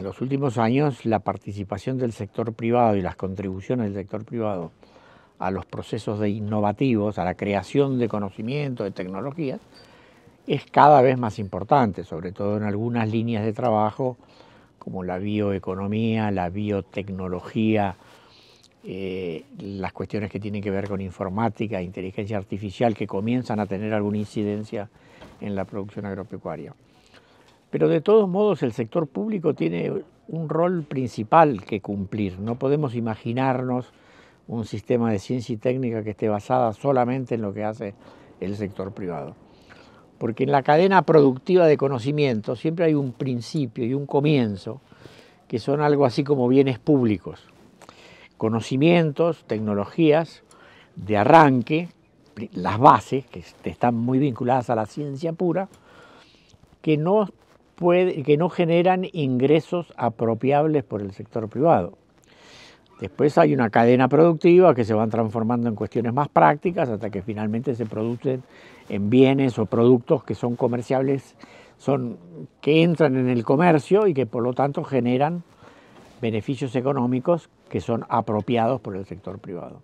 en los últimos años la participación del sector privado y las contribuciones del sector privado a los procesos de innovativos, a la creación de conocimiento, de tecnologías, es cada vez más importante, sobre todo en algunas líneas de trabajo como la bioeconomía, la biotecnología, eh, las cuestiones que tienen que ver con informática, inteligencia artificial, que comienzan a tener alguna incidencia en la producción agropecuaria. Pero de todos modos el sector público tiene un rol principal que cumplir. No podemos imaginarnos un sistema de ciencia y técnica que esté basada solamente en lo que hace el sector privado. Porque en la cadena productiva de conocimiento siempre hay un principio y un comienzo que son algo así como bienes públicos. Conocimientos, tecnologías de arranque, las bases que están muy vinculadas a la ciencia pura, que no que no generan ingresos apropiables por el sector privado. Después hay una cadena productiva que se van transformando en cuestiones más prácticas hasta que finalmente se producen en bienes o productos que son comerciables, son, que entran en el comercio y que por lo tanto generan beneficios económicos que son apropiados por el sector privado.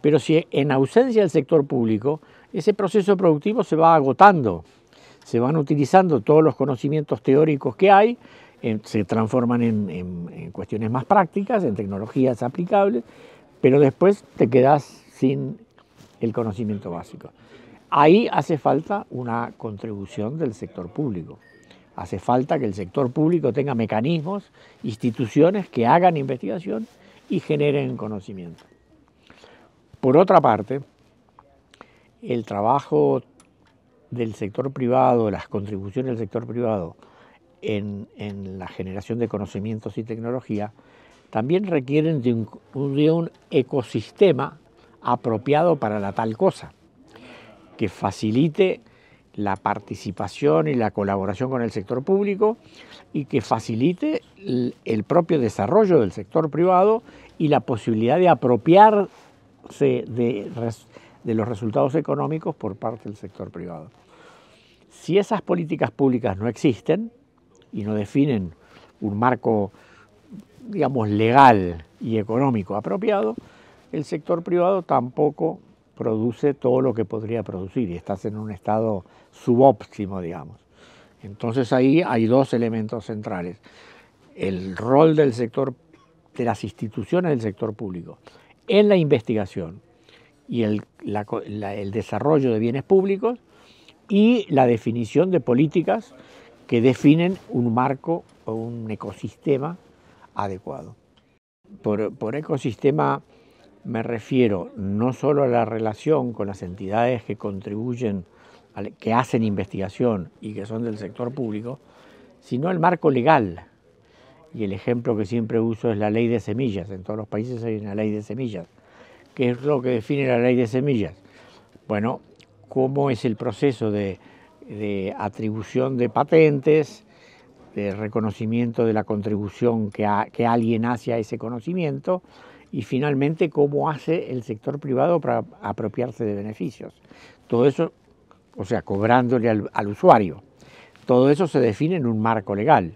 Pero si en ausencia del sector público, ese proceso productivo se va agotando se van utilizando todos los conocimientos teóricos que hay, se transforman en, en, cuestiones más prácticas, en tecnologías aplicables, pero después te quedas sin el conocimiento básico. Ahí hace falta una contribución del sector público. Hace falta que el sector público tenga mecanismos, instituciones que hagan investigación y generen conocimiento. Por otra parte, el trabajo del sector privado, las contribuciones del sector privado en, la generación de conocimientos y tecnología, también requieren de un, ecosistema apropiado para la tal cosa, que facilite la participación y la colaboración con el sector público y que facilite el propio desarrollo del sector privado y la posibilidad de apropiarse de los resultados económicos por parte del sector privado. Si esas políticas públicas no existen y no definen un marco, digamos, legal y económico apropiado, el sector privado tampoco produce todo lo que podría producir y estás en un estado subóptimo, digamos. Entonces ahí hay dos elementos centrales. El rol del sector, de las instituciones del sector público en la investigación y el desarrollo de bienes públicos y la definición de políticas que definen un marco o un ecosistema adecuado. Por, ecosistema me refiero no solo a la relación con las entidades que contribuyen, que hacen investigación y que son del sector público, sino el marco legal. Y el ejemplo que siempre uso es la ley de semillas. En todos los países hay una ley de semillas. ¿Qué es lo que define la ley de semillas? Bueno, cómo es el proceso de, atribución de patentes, de reconocimiento de la contribución que, alguien hace a ese conocimiento y finalmente cómo hace el sector privado para apropiarse de beneficios. Todo eso, o sea, cobrándole al usuario. Todo eso se define en un marco legal.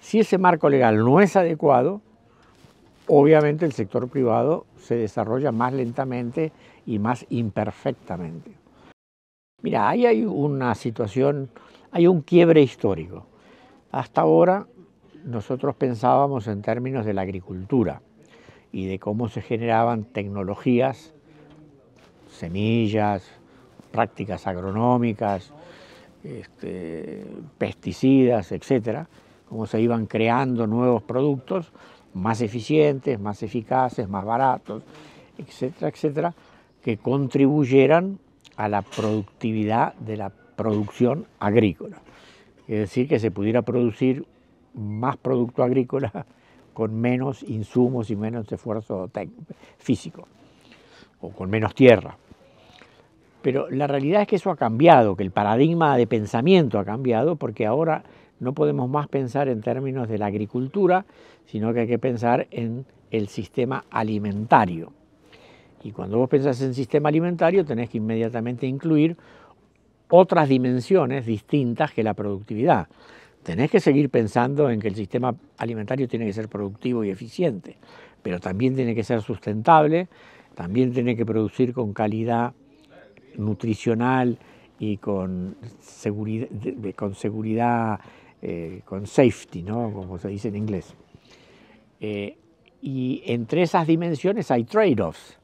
Si ese marco legal no es adecuado, obviamente el sector privado se desarrolla más lentamente y más imperfectamente. Mira, ahí hay una situación, hay un quiebre histórico. Hasta ahora nosotros pensábamos en términos de la agricultura y de cómo se generaban tecnologías, semillas, prácticas agronómicas, este, pesticidas, etcétera, cómo se iban creando nuevos productos más eficientes, más eficaces, más baratos, etcétera, etcétera, que contribuyeran a la productividad de la producción agrícola. Es decir, que se pudiera producir más producto agrícola con menos insumos y menos esfuerzo físico, o con menos tierra. Pero la realidad es que eso ha cambiado, que el paradigma de pensamiento ha cambiado, porque ahora no podemos más pensar en términos de la agricultura, sino que hay que pensar en el sistema alimentario. Y cuando vos pensás en sistema alimentario, tenés que inmediatamente incluir otras dimensiones distintas que la productividad. Tenés que seguir pensando en que el sistema alimentario tiene que ser productivo y eficiente, pero también tiene que ser sustentable, también tiene que producir con calidad nutricional y con seguridad, eh, con, safety, ¿no? como se dice en inglés. Eh, y entre esas dimensiones hay trade-offs.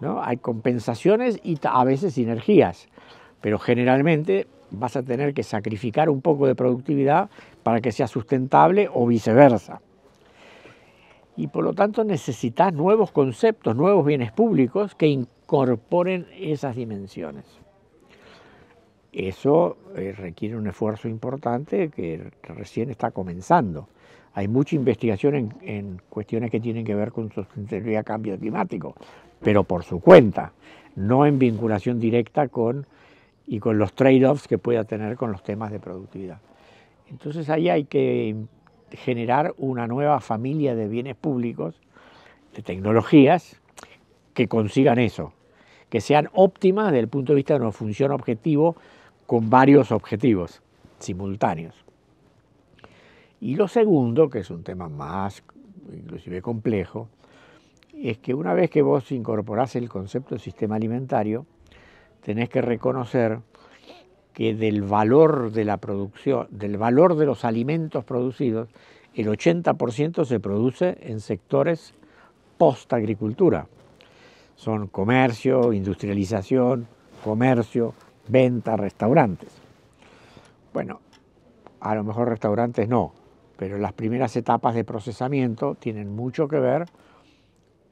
Hay compensaciones y a veces sinergias, pero generalmente vas a tener que sacrificar un poco de productividad para que sea sustentable o viceversa. Y por lo tanto necesitas nuevos conceptos, nuevos bienes públicos que incorporen esas dimensiones. Eso eh, requiere un esfuerzo importante que recién está comenzando. Hay mucha investigación en, cuestiones que tienen que ver con sostenibilidad, cambio climático, pero por su cuenta, no en vinculación directa con y con los trade-offs que pueda tener con los temas de productividad. Entonces ahí hay que generar una nueva familia de bienes públicos, de tecnologías, que consigan eso, que sean óptimas desde el punto de vista de una función objetivo con varios objetivos simultáneos. Y lo segundo, que es un tema más inclusive complejo, es que una vez que vos incorporás el concepto de sistema alimentario, tenés que reconocer que del valor de la producción, del valor de los alimentos producidos, el 80% se produce en sectores post-agricultura. Son comercio, industrialización, comercio, venta, restaurantes. Bueno, a lo mejor restaurantes no, pero las primeras etapas de procesamiento tienen mucho que ver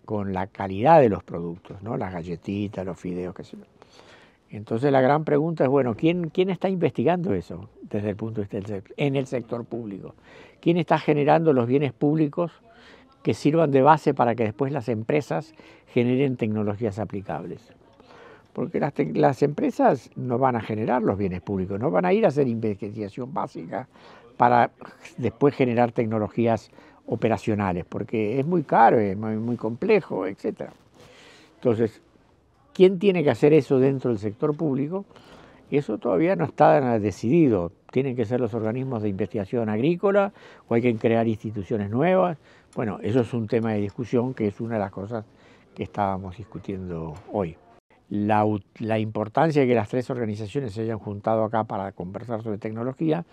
con la calidad de los productos, ¿no? las galletitas, los fideos, qué sé yo. Entonces la gran pregunta es, bueno, ¿quién, ¿quién está investigando eso desde el punto de vista del, en el sector público? ¿Quién está generando los bienes públicos que sirvan de base para que después las empresas generen tecnologías aplicables? Porque las, las empresas no van a generar los bienes públicos, no van a ir a hacer investigación básica para después generar tecnologías operacionales, porque es muy caro, es muy, complejo, etc. Entonces, ¿quién tiene que hacer eso dentro del sector público? Eso todavía no está decidido. Tienen que ser los organismos de investigación agrícola o hay que crear instituciones nuevas. Bueno, eso es un tema de discusión que es una de las cosas que estábamos discutiendo hoy. La, importancia de que las tres organizaciones se hayan juntado acá para conversar sobre tecnología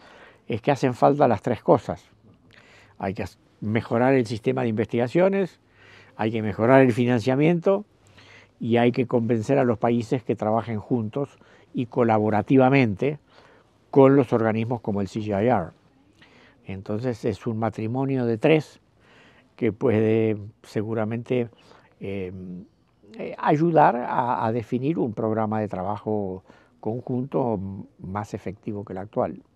es que hacen falta las tres cosas. Hay mejorar el sistema de investigaciones, hay que mejorar el financiamiento y hay que convencer a los países que trabajen juntos y colaborativamente con los organismos como el CGIR. Entonces es un matrimonio de tres que puede seguramente em, eh, ayudar a definir un programa de trabajo conjunto más efectivo que el actual.